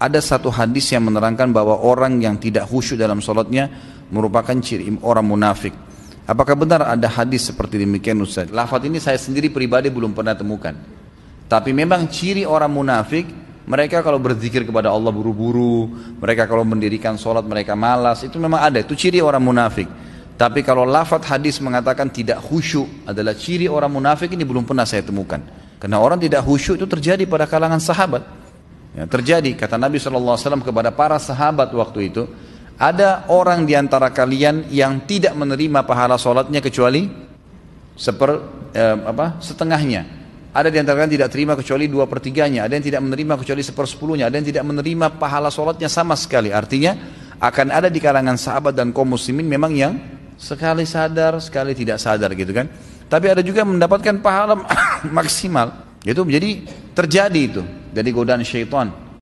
Ada satu hadis yang menerangkan bahwa orang yang tidak khusyuk dalam sholatnya merupakan ciri orang munafik. Apakah benar ada hadis seperti demikian Ustaz? Lafat ini saya sendiri pribadi belum pernah temukan. Tapi memang ciri orang munafik mereka kalau berzikir kepada Allah buru-buru, mereka kalau mendirikan sholat mereka malas, itu memang ada, itu ciri orang munafik. Tapi kalau lafat hadis mengatakan tidak khusyuk adalah ciri orang munafik ini belum pernah saya temukan. Karena orang tidak khusyuk itu terjadi pada kalangan sahabat. Ya, terjadi kata Nabi SAW kepada para sahabat waktu itu, ada orang di antara kalian yang tidak menerima pahala sholatnya kecuali seper eh, apa setengahnya. Ada di antara kalian tidak terima kecuali dua pertiganya. Ada yang tidak menerima kecuali sepersepuluhnya. Ada yang tidak menerima pahala sholatnya sama sekali. Artinya akan ada di kalangan sahabat dan kaum muslimin memang yang sekali sadar, sekali tidak sadar gitu kan. Tapi ada juga mendapatkan pahala maksimal. Itu menjadi terjadi itu. Jadi godaan syaitan